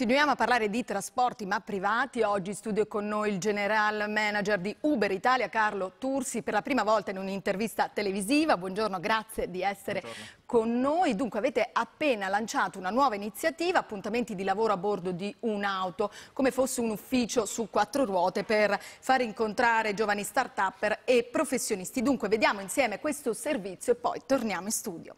Continuiamo a parlare di trasporti ma privati. Oggi in studio con noi il general manager di Uber Italia, Carlo Tursi, per la prima volta in un'intervista televisiva. Buongiorno, grazie di essere Buongiorno. con noi. Dunque avete appena lanciato una nuova iniziativa, appuntamenti di lavoro a bordo di un'auto, come fosse un ufficio su quattro ruote per far incontrare giovani start-upper e professionisti. Dunque vediamo insieme questo servizio e poi torniamo in studio.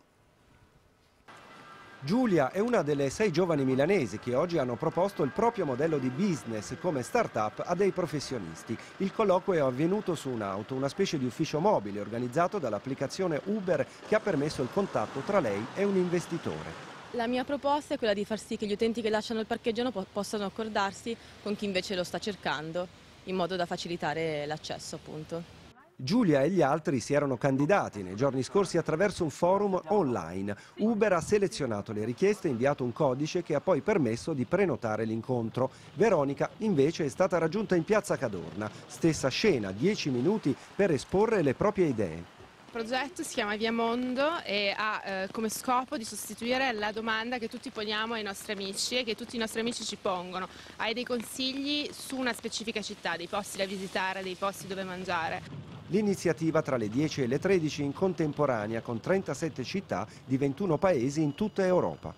Giulia è una delle sei giovani milanesi che oggi hanno proposto il proprio modello di business come start-up a dei professionisti. Il colloquio è avvenuto su un'auto, una specie di ufficio mobile organizzato dall'applicazione Uber che ha permesso il contatto tra lei e un investitore. La mia proposta è quella di far sì che gli utenti che lasciano il parcheggio possano accordarsi con chi invece lo sta cercando, in modo da facilitare l'accesso appunto. Giulia e gli altri si erano candidati nei giorni scorsi attraverso un forum online. Uber ha selezionato le richieste e inviato un codice che ha poi permesso di prenotare l'incontro. Veronica invece è stata raggiunta in piazza Cadorna. Stessa scena, 10 minuti per esporre le proprie idee. Il progetto si chiama Via Mondo e ha eh, come scopo di sostituire la domanda che tutti poniamo ai nostri amici e che tutti i nostri amici ci pongono. Hai dei consigli su una specifica città, dei posti da visitare, dei posti dove mangiare? L'iniziativa tra le 10 e le 13 in contemporanea con 37 città di 21 paesi in tutta Europa.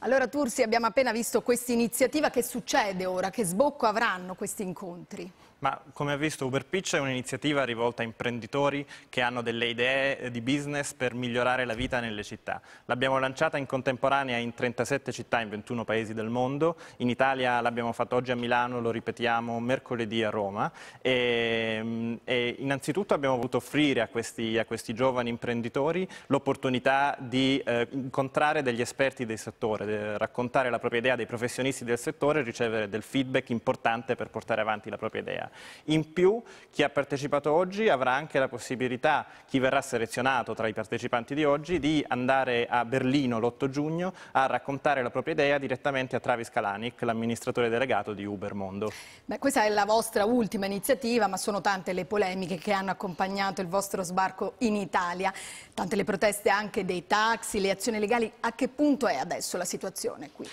Allora Tursi abbiamo appena visto questa iniziativa, che succede ora, che sbocco avranno questi incontri? ma come ha visto Uber Pitch è un'iniziativa rivolta a imprenditori che hanno delle idee di business per migliorare la vita nelle città. L'abbiamo lanciata in contemporanea in 37 città in 21 paesi del mondo, in Italia l'abbiamo fatto oggi a Milano, lo ripetiamo mercoledì a Roma e, mm, e innanzitutto abbiamo voluto offrire a questi, a questi giovani imprenditori l'opportunità di eh, incontrare degli esperti del settore, de, raccontare la propria idea dei professionisti del settore e ricevere del feedback importante per portare avanti la propria idea. In più chi ha partecipato oggi avrà anche la possibilità, chi verrà selezionato tra i partecipanti di oggi, di andare a Berlino l'8 giugno a raccontare la propria idea direttamente a Travis Kalanick, l'amministratore delegato di Uber Mondo. Beh, questa è la vostra ultima iniziativa, ma sono tante le polemiche che hanno accompagnato il vostro sbarco in Italia, tante le proteste anche dei taxi, le azioni legali. A che punto è adesso la situazione qui?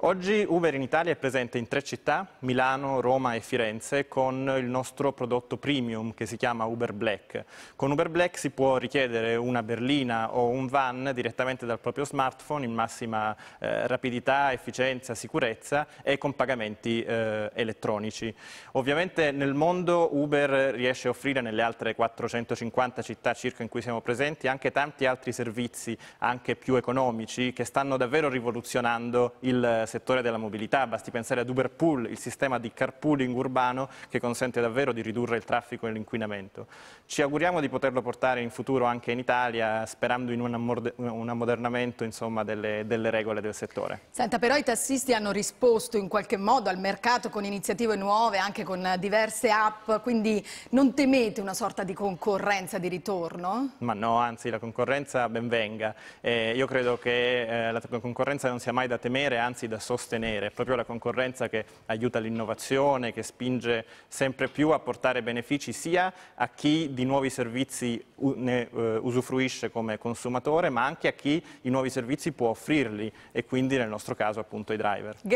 Oggi Uber in Italia è presente in tre città, Milano, Roma e Firenze, con il nostro prodotto premium che si chiama Uber Black. Con Uber Black si può richiedere una berlina o un van direttamente dal proprio smartphone in massima eh, rapidità, efficienza, sicurezza e con pagamenti eh, elettronici. Ovviamente nel mondo Uber riesce a offrire nelle altre 450 città circa in cui siamo presenti anche tanti altri servizi, anche più economici, che stanno davvero rivoluzionando il settore della mobilità, basti pensare ad Uberpool, il sistema di carpooling urbano che consente davvero di ridurre il traffico e l'inquinamento. Ci auguriamo di poterlo portare in futuro anche in Italia, sperando in un ammodernamento insomma, delle, delle, regole del settore. Senta, però i tassisti hanno risposto in qualche modo al mercato con iniziative nuove, anche con diverse app, quindi non temete una sorta di concorrenza di ritorno? Ma no, anzi la concorrenza benvenga. Eh, io credo che eh, la concorrenza non sia mai da temere, anzi da da sostenere, è proprio la concorrenza che aiuta l'innovazione, che spinge sempre più a portare benefici sia a chi di nuovi servizi ne eh, usufruisce come consumatore, ma anche a chi i nuovi servizi può offrirli e quindi nel nostro caso appunto i driver. Grazie.